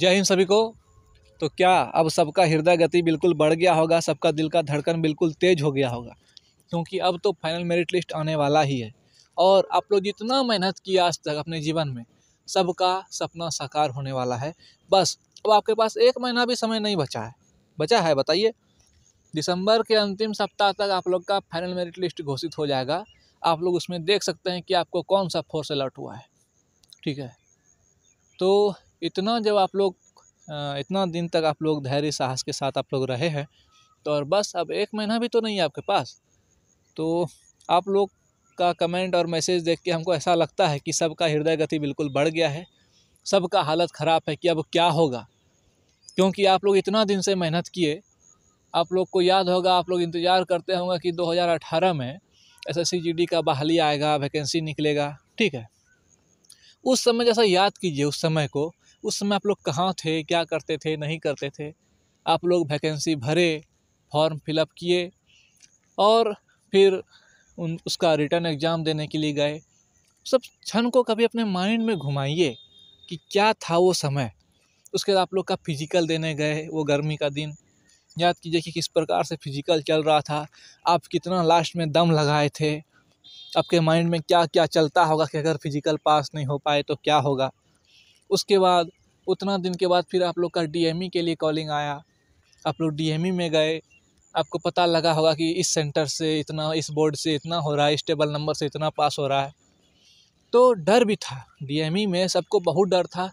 जय हिंद सभी को तो क्या अब सबका हृदय गति बिल्कुल बढ़ गया होगा सबका दिल का धड़कन बिल्कुल तेज़ हो गया होगा क्योंकि अब तो फाइनल मेरिट लिस्ट आने वाला ही है और आप लोग जितना मेहनत किया आज तक अपने जीवन में सबका सपना साकार होने वाला है बस अब आपके पास एक महीना भी समय नहीं बचा है बचा है बताइए दिसंबर के अंतिम सप्ताह तक आप लोग का फाइनल मेरिट लिस्ट घोषित हो जाएगा आप लोग उसमें देख सकते हैं कि आपको कौन सा फोर्स अलर्ट हुआ है ठीक है तो इतना जब आप लोग इतना दिन तक आप लोग धैर्य साहस के साथ आप लोग रहे हैं तो और बस अब एक महीना भी तो नहीं है आपके पास तो आप लोग का कमेंट और मैसेज देख के हमको ऐसा लगता है कि सबका हृदय गति बिल्कुल बढ़ गया है सबका हालत ख़राब है कि अब क्या होगा क्योंकि आप लोग इतना दिन से मेहनत किए आप लोग को याद होगा आप लोग इंतज़ार करते होंगे कि 2018 में एसएससीजीडी का बहाली आएगा वैकेंसी निकलेगा ठीक है उस समय जैसा याद कीजिए उस समय को उस समय आप लोग कहाँ थे क्या करते थे नहीं करते थे आप लोग वैकेंसी भरे फॉर्म फिलअप किए और फिर उन उसका रिटर्न एग्ज़ाम देने के लिए गए सब क्षण को कभी अपने माइंड में घुमाइए कि क्या था वो समय उसके बाद आप लोग का फिजिकल देने गए वो गर्मी का दिन याद कीजिए कि किस प्रकार से फिजिकल चल रहा था आप कितना लास्ट में दम लगाए थे आपके माइंड में क्या क्या चलता होगा कि अगर फिजिकल पास नहीं हो पाए तो क्या होगा उसके बाद उतना दिन के बाद फिर आप लोग का डी e के लिए कॉलिंग आया आप लोग डी e में गए आपको पता लगा होगा कि इस सेंटर से इतना इस बोर्ड से इतना हो रहा है इस टेबल नंबर से इतना पास हो रहा है तो डर भी था डी e में सबको बहुत डर था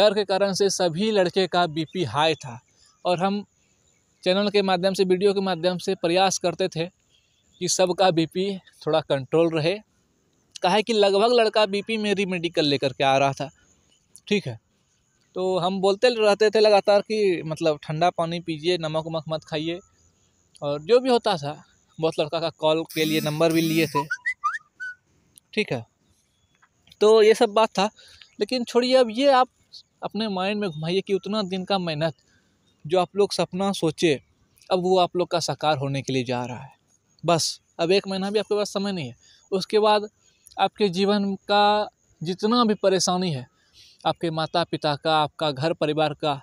डर के कारण से सभी लड़के का बीपी हाई था और हम चैनल के माध्यम से वीडियो के माध्यम से प्रयास करते थे कि सबका बीपी थोड़ा कंट्रोल रहे कहा कि लगभग लड़का बीपी में मेडिकल लेकर के आ रहा था ठीक है तो हम बोलते रहते थे लगातार कि मतलब ठंडा पानी पीजिए नमक उमक मत खाइए और जो भी होता था बहुत लड़का का कॉल के लिए नंबर भी लिए थे ठीक है तो ये सब बात था लेकिन छोड़िए अब ये आप अपने माइंड में घुमाइए कि उतना दिन का मेहनत जो आप लोग सपना सोचे अब वो आप लोग का साकार होने के लिए जा रहा है बस अब एक महीना भी आपके पास समय नहीं है उसके बाद आपके जीवन का जितना भी परेशानी है आपके माता पिता का आपका घर परिवार का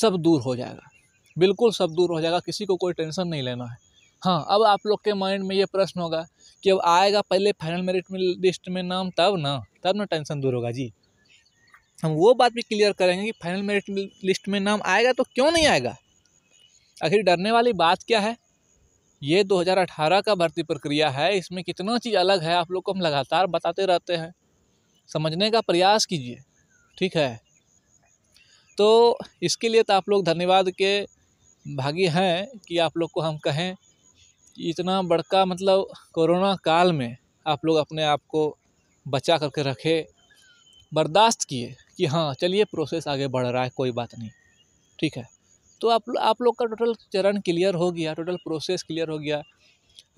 सब दूर हो जाएगा बिल्कुल सब दूर हो जाएगा किसी को कोई टेंशन नहीं लेना है हाँ अब आप लोग के माइंड में ये प्रश्न होगा कि अब आएगा पहले फाइनल मेरिट में लिस्ट में नाम तब ना तब ना टेंशन दूर होगा जी हम वो बात भी क्लियर करेंगे कि फाइनल मेरिट लिस्ट में नाम आएगा तो क्यों नहीं आएगा आखिर डरने वाली बात क्या है ये 2018 का भर्ती प्रक्रिया है इसमें कितना चीज़ अलग है आप लोग को हम लगातार बताते रहते हैं समझने का प्रयास कीजिए ठीक है तो इसके लिए तो आप लोग धन्यवाद के भागी हैं कि आप लोग को हम कहें कि इतना बड़का मतलब कोरोना काल में आप लोग अपने आप को बचा करके रखे बर्दाश्त किए कि हाँ चलिए प्रोसेस आगे बढ़ रहा है कोई बात नहीं ठीक है तो आप आप लोग का टोटल चरण क्लियर हो गया टोटल प्रोसेस क्लियर हो गया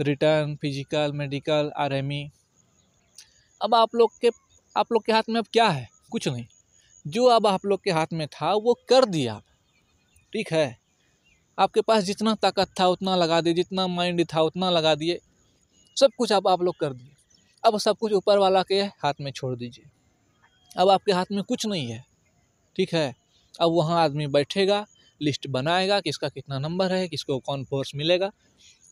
रिटर्न फिजिकल मेडिकल आरएमई अब आप लोग के आप लोग के हाथ में अब क्या है कुछ नहीं जो अब आप लोग के हाथ में था वो कर दिया ठीक है आपके पास जितना ताकत था उतना लगा दिए जितना माइंड था उतना लगा दिए सब कुछ अब आप लोग कर दिए अब सब कुछ ऊपर वाला के हाथ में छोड़ दीजिए अब आपके हाथ में कुछ नहीं है ठीक है अब वहाँ आदमी बैठेगा लिस्ट बनाएगा किसका कितना नंबर है किसको कौन फोर्स मिलेगा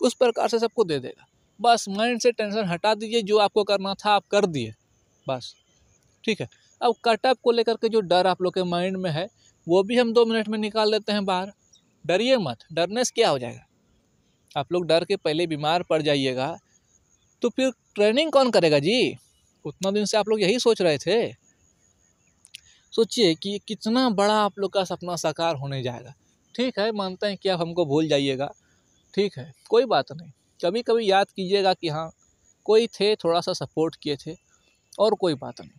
उस प्रकार से सबको दे देगा बस माइंड से टेंशन हटा दीजिए जो आपको करना था आप कर दिए बस ठीक है अब कटअप को लेकर के जो डर आप लोग के माइंड में है वो भी हम दो मिनट में निकाल देते हैं बाहर डरिए मत डरने से क्या हो जाएगा आप लोग डर के पहले बीमार पड़ जाइएगा तो फिर ट्रेनिंग कौन करेगा जी उतना दिन से आप लोग यही सोच रहे थे सोचिए कि कितना बड़ा आप लोग का सपना साकार होने जाएगा ठीक है मानते हैं कि आप हमको भूल जाइएगा ठीक है कोई बात नहीं कभी कभी याद कीजिएगा कि हाँ कोई थे थोड़ा सा सपोर्ट किए थे और कोई बात नहीं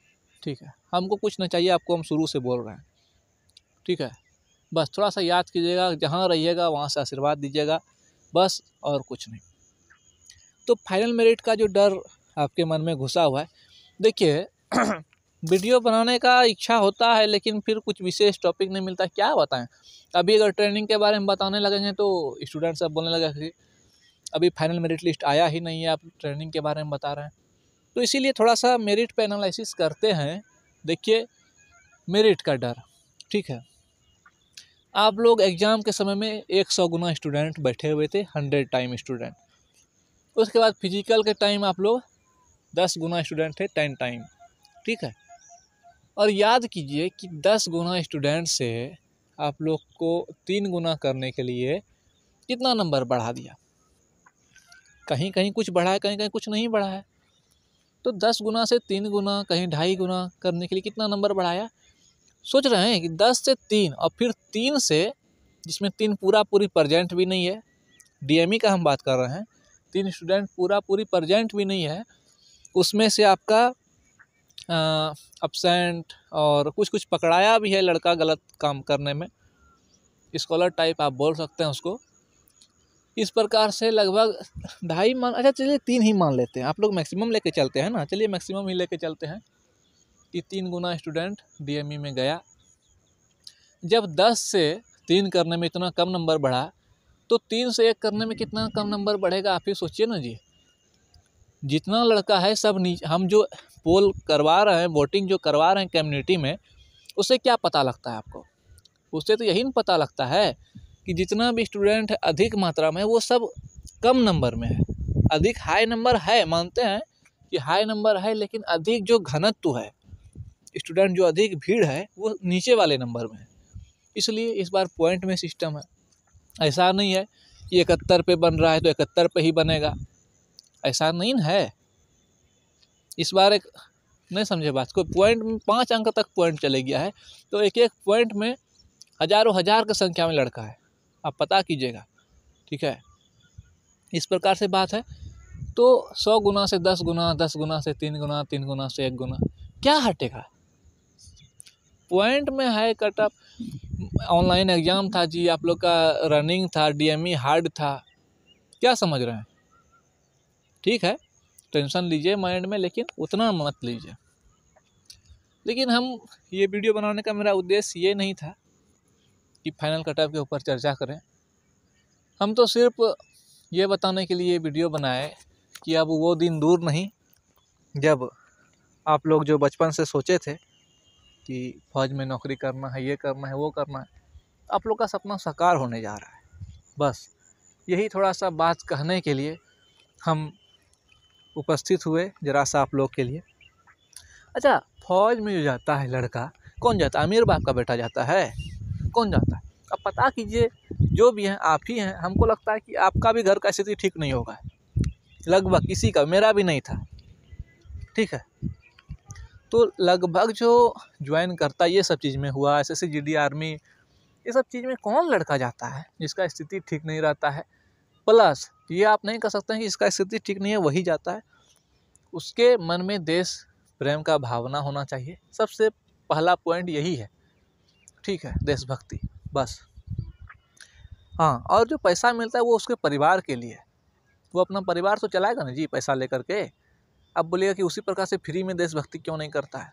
ठीक है हमको कुछ ना चाहिए आपको हम शुरू से बोल रहे हैं ठीक है बस थोड़ा सा याद कीजिएगा जहाँ रहिएगा वहाँ से आशीर्वाद दीजिएगा बस और कुछ नहीं तो फाइनल मेरिट का जो डर आपके मन में घुसा हुआ है देखिए वीडियो बनाने का इच्छा होता है लेकिन फिर कुछ विशेष टॉपिक नहीं मिलता क्या बताएं अभी अगर ट्रेनिंग के बारे में बताने लगेंगे तो स्टूडेंट सब बोलने लगे कि अभी फाइनल मेरिट लिस्ट आया ही नहीं है आप ट्रेनिंग के बारे में बता रहे हैं तो इसीलिए थोड़ा सा मेरिट पे एनालिसिस करते हैं देखिए मेरिट का डर ठीक है आप लोग एग्ज़ाम के समय में एक सौ गुना स्टूडेंट बैठे हुए थे हंड्रेड टाइम स्टूडेंट उसके बाद फिजिकल के टाइम आप लोग दस गुना स्टूडेंट थे टेन टाइम ठीक है और याद कीजिए कि दस गुना स्टूडेंट से आप लोग को तीन गुना करने के लिए कितना नंबर बढ़ा दिया कहीं कहीं कुछ बढ़ा है कहीं कहीं कुछ नहीं बढ़ा है तो दस गुना से तीन गुना कहीं ढाई गुना करने के लिए कितना नंबर बढ़ाया सोच रहे हैं कि दस से तीन और फिर तीन से जिसमें तीन पूरा पूरी प्रजेंट भी नहीं है डी e का हम बात कर रहे हैं तीन स्टूडेंट पूरा पूरी प्रजेंट भी नहीं है उसमें से आपका अपसेंट और कुछ कुछ पकड़ाया भी है लड़का गलत काम करने में स्कॉलर टाइप आप बोल सकते हैं उसको इस प्रकार से लगभग ढाई मान अच्छा चलिए तीन ही मान लेते हैं आप लोग मैक्सिमम लेके चलते हैं ना चलिए मैक्सिमम ही लेके चलते हैं कि तीन गुना स्टूडेंट डीएमई e में गया जब दस से तीन करने में इतना कम नंबर बढ़ा तो तीन से एक करने में कितना कम नंबर बढ़ेगा आप ही सोचिए ना जी जितना लड़का है सब नीचे हम जो पोल करवा रहे हैं वोटिंग जो करवा रहे हैं कम्युनिटी में उससे क्या पता लगता है आपको उससे तो यही पता लगता है कि जितना भी स्टूडेंट अधिक मात्रा में वो सब कम नंबर में है अधिक हाई नंबर है मानते हैं कि हाई नंबर है लेकिन अधिक जो घनत्व है स्टूडेंट जो अधिक भीड़ है वो नीचे वाले नंबर में है इसलिए इस बार पॉइंट में सिस्टम है ऐसा नहीं है कि इकहत्तर पे बन रहा है तो इकहत्तर पे ही बनेगा ऐसा नहीं है इस बार एक नहीं समझे बात को पॉइंट में पाँच अंक तक पॉइंट चले गया है तो एक एक पॉइंट में हजारों हजार की संख्या में लड़का है आप पता कीजिएगा ठीक है इस प्रकार से बात है तो सौ गुना से दस गुना दस गुना से तीन गुना तीन गुना से एक गुना क्या हटेगा पॉइंट में है कट ऑफ ऑनलाइन एग्ज़ाम था जी आप लोग का रनिंग था डीएमई हार्ड e था क्या समझ रहे हैं ठीक है टेंशन लीजिए माइंड में लेकिन उतना मत लीजिए लेकिन हम ये वीडियो बनाने का मेरा उद्देश्य ये नहीं था कि फाइनल कटअप के ऊपर चर्चा करें हम तो सिर्फ ये बताने के लिए वीडियो बनाए कि अब वो दिन दूर नहीं जब आप लोग जो बचपन से सोचे थे कि फ़ौज में नौकरी करना है ये करना है वो करना है आप लोग का सपना साकार होने जा रहा है बस यही थोड़ा सा बात कहने के लिए हम उपस्थित हुए ज़रा सा आप लोग के लिए अच्छा फौज में जो जाता है लड़का कौन जाता है अमीर बाप का बेटा जाता है कौन जाता है अब पता कीजिए जो भी हैं आप ही हैं हमको लगता है कि आपका भी घर का स्थिति ठीक नहीं होगा लगभग किसी का मेरा भी नहीं था ठीक है तो लगभग जो ज्वाइन करता ये सब चीज़ में हुआ एस एस आर्मी ये सब चीज़ में कौन लड़का जाता है जिसका स्थिति ठीक नहीं रहता है प्लस ये आप नहीं कह सकते हैं कि इसका स्थिति ठीक नहीं है वही जाता है उसके मन में देश प्रेम का भावना होना चाहिए सबसे पहला पॉइंट यही है ठीक है देशभक्ति बस हाँ और जो पैसा मिलता है वो उसके परिवार के लिए वो अपना परिवार तो चलाएगा ना जी पैसा लेकर के अब बोलेगा कि उसी प्रकार से फ्री में देशभक्ति क्यों नहीं करता है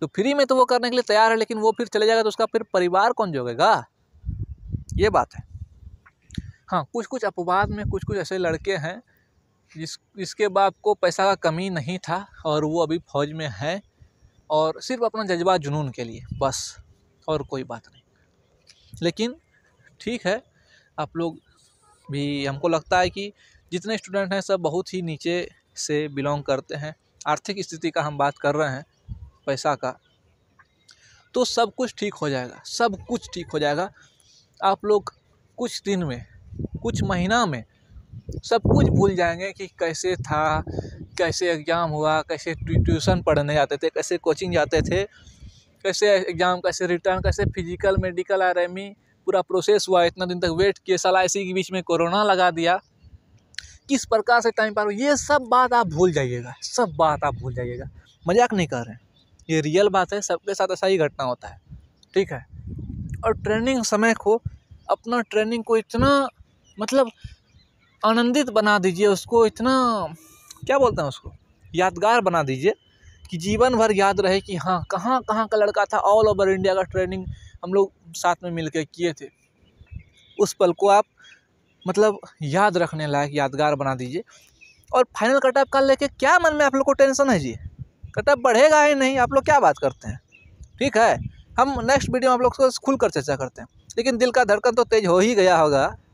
तो फ्री में तो वो करने के लिए तैयार है लेकिन वो फिर चले जाएगा तो उसका फिर परिवार कौन जोगेगा ये बात है हाँ कुछ कुछ अपवाद में कुछ कुछ ऐसे लड़के हैं जिस जिसके बाप को पैसा का कमी नहीं था और वो अभी फौज में है और सिर्फ अपना जज्बा जुनून के लिए बस और कोई बात नहीं लेकिन ठीक है आप लोग भी हमको लगता है कि जितने स्टूडेंट हैं सब बहुत ही नीचे से बिलोंग करते हैं आर्थिक स्थिति का हम बात कर रहे हैं पैसा का तो सब कुछ ठीक हो जाएगा सब कुछ ठीक हो जाएगा आप लोग कुछ दिन में कुछ महीना में सब कुछ भूल जाएंगे कि कैसे था कैसे एग्ज़ाम हुआ कैसे ट्यूशन पढ़ने जाते थे कैसे कोचिंग जाते थे कैसे एग्ज़ाम कैसे रिटर्न कैसे physical medical R M E पूरा प्रोसेस हुआ इतना दिन तक वेट किए सला इसी के बीच में कोरोना लगा दिया किस प्रकार से टाइम पार ये सब बात आप भूल जाइएगा सब बात आप भूल जाइएगा मजाक नहीं कर रहे हैं ये रियल बात है सबके साथ ऐसा ही घटना होता है ठीक है और ट्रेनिंग समय को अपना ट्रेनिंग को इतना मतलब आनंदित बना दीजिए उसको इतना क्या बोलते हैं उसको यादगार बना दीजिए कि जीवन भर याद रहे कि हाँ कहाँ कहाँ का लड़का था ऑल ओवर इंडिया का ट्रेनिंग हम लोग साथ में मिलकर किए थे उस पल को आप मतलब याद रखने लायक यादगार बना दीजिए और फाइनल कटअप का लेके क्या मन में आप लोग को टेंशन है जी कटअप बढ़ेगा ही नहीं आप लोग क्या बात करते हैं ठीक है हम नेक्स्ट वीडियो में आप लोग खुलकर खुल कर चर्चा करते हैं लेकिन दिल का धड़कन तो तेज़ हो ही गया होगा